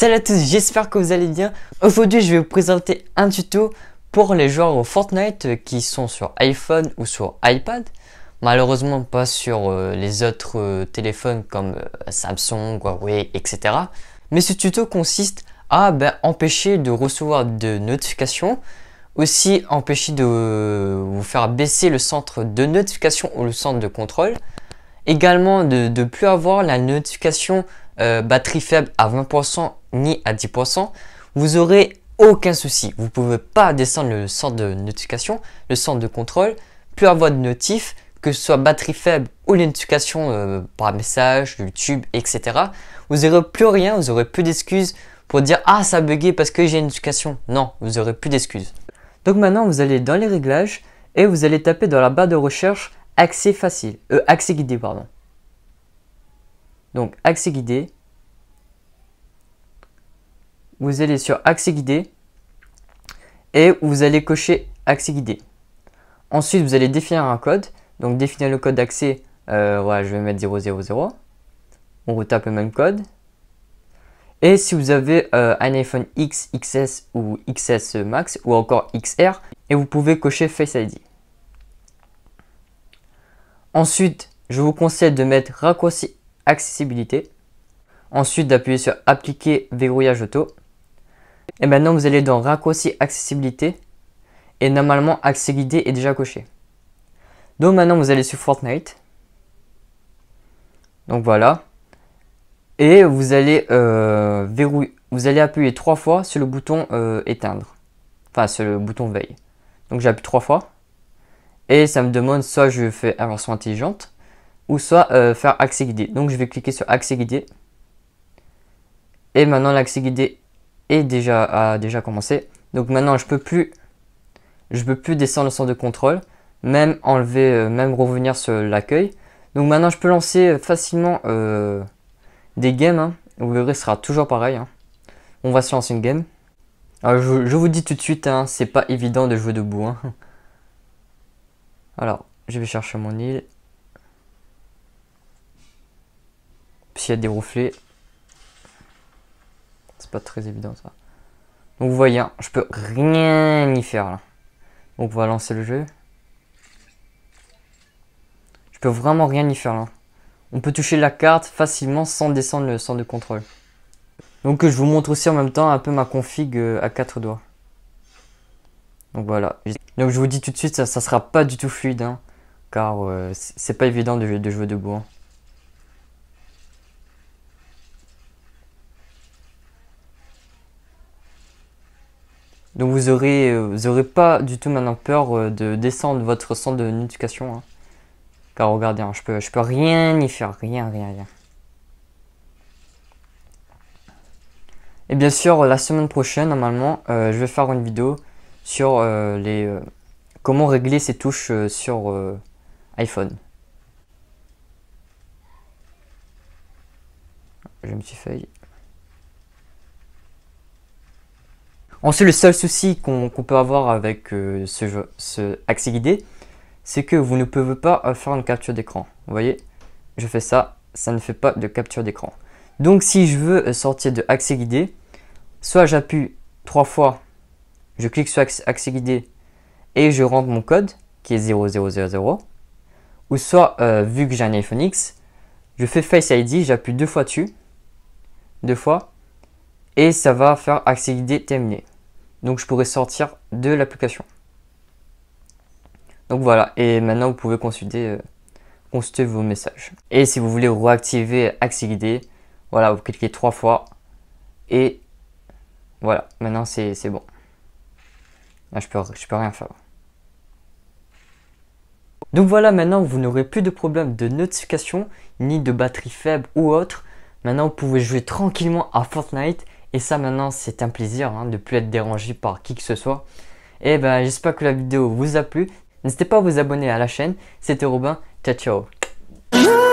Salut à tous, j'espère que vous allez bien. Aujourd'hui, je vais vous présenter un tuto pour les joueurs au Fortnite euh, qui sont sur iPhone ou sur iPad. Malheureusement, pas sur euh, les autres euh, téléphones comme Samsung, Huawei, etc. Mais ce tuto consiste à ben, empêcher de recevoir de notifications, aussi empêcher de vous faire baisser le centre de notification ou le centre de contrôle, également de ne plus avoir la notification batterie faible à 20% ni à 10%, vous aurez aucun souci. Vous ne pouvez pas descendre le centre de notification, le centre de contrôle, plus avoir de notif, que ce soit batterie faible ou les notifications euh, par message, YouTube, etc. Vous n'aurez plus rien, vous aurez plus d'excuses pour dire Ah, ça a bugué parce que j'ai une notification. Non, vous aurez plus d'excuses. Donc maintenant, vous allez dans les réglages et vous allez taper dans la barre de recherche accès facile, euh, accès guidé, pardon. Donc accès guidé, vous allez sur accès guidé et vous allez cocher accès guidé. Ensuite, vous allez définir un code. Donc, définir le code d'accès, euh, voilà, je vais mettre 000. On retape le même code. Et si vous avez euh, un iPhone X, XS ou XS Max ou encore XR, et vous pouvez cocher Face ID. Ensuite, je vous conseille de mettre raccourci accessibilité. Ensuite, d'appuyer sur appliquer verrouillage auto. Et maintenant, vous allez dans Raccourci Accessibilité. Et normalement, Accès guidé est déjà coché. Donc maintenant, vous allez sur Fortnite. Donc voilà. Et vous allez euh, verrouiller. Vous allez appuyer trois fois sur le bouton euh, éteindre. Enfin, sur le bouton veille. Donc j'appuie trois fois. Et ça me demande soit je fais inversion intelligente ou soit euh, faire accès guidé. Donc je vais cliquer sur accès guidé. Et maintenant l'accès guidé déjà, a déjà commencé. Donc maintenant, je peux plus, je peux plus descendre le centre de contrôle, même enlever, euh, même revenir sur l'accueil. Donc maintenant, je peux lancer euh, facilement euh, des games. Hein. Vous verrez, sera toujours pareil. Hein. On va se lancer une game. je, vous dis tout de suite, hein, c'est pas évident de jouer debout. Alors, je vais chercher mon île. S'il y a des reflets, c'est pas très évident ça. Donc vous voyez, je peux rien y faire là. Donc on va lancer le jeu. Je peux vraiment rien y faire là. On peut toucher la carte facilement sans descendre le centre de contrôle. Donc je vous montre aussi en même temps un peu ma config euh, à quatre doigts. Donc voilà. Donc je vous dis tout de suite, ça, sera pas du tout fluide. Hein. car euh, c'est pas évident de, jouer debout. Hein. Donc vous aurez, euh, vous aurez pas du tout maintenant peur euh, de descendre votre centre de notification. Hein. Car regardez, hein, je, peux, je peux rien y faire, rien, rien, rien. Et bien sûr, la semaine prochaine, normalement, euh, je vais faire une vidéo sur les comment régler ces touches sur iPhone. Je me suis fait. Ensuite, le seul souci qu'on peut avoir avec euh, ce, jeu, ce accès guidé, c'est que vous ne pouvez pas euh, faire une capture d'écran. Vous voyez, je fais ça, ça ne fait pas de capture d'écran. Donc si je veux euh, sortir de accès guidé, soit j'appuie trois fois, je clique sur accès guidé et je rentre mon code qui est 0000, ou soit vu que j'ai un iPhone X, je fais Face ID, j'appuie deux fois dessus, deux fois, et ça va faire accéder terminé. Donc je pourrais sortir de l'application. Donc voilà, et maintenant vous pouvez consulter, euh, consulter vos messages. Et si vous voulez réactiver accélérer voilà, vous cliquez trois fois et voilà, maintenant c'est bon. Là, je peux, je peux rien faire. Donc voilà, maintenant vous n'aurez plus de problème de notification, ni de batterie faible ou autre. Maintenant vous pouvez jouer tranquillement à Fortnite et ça maintenant c'est un plaisir de hein, de plus être dérangé par qui que ce soit. Et eh ben j'espère que la vidéo vous a plu. N'hésitez pas à vous abonner à la chaîne. C'était Robin. Ciao ciao.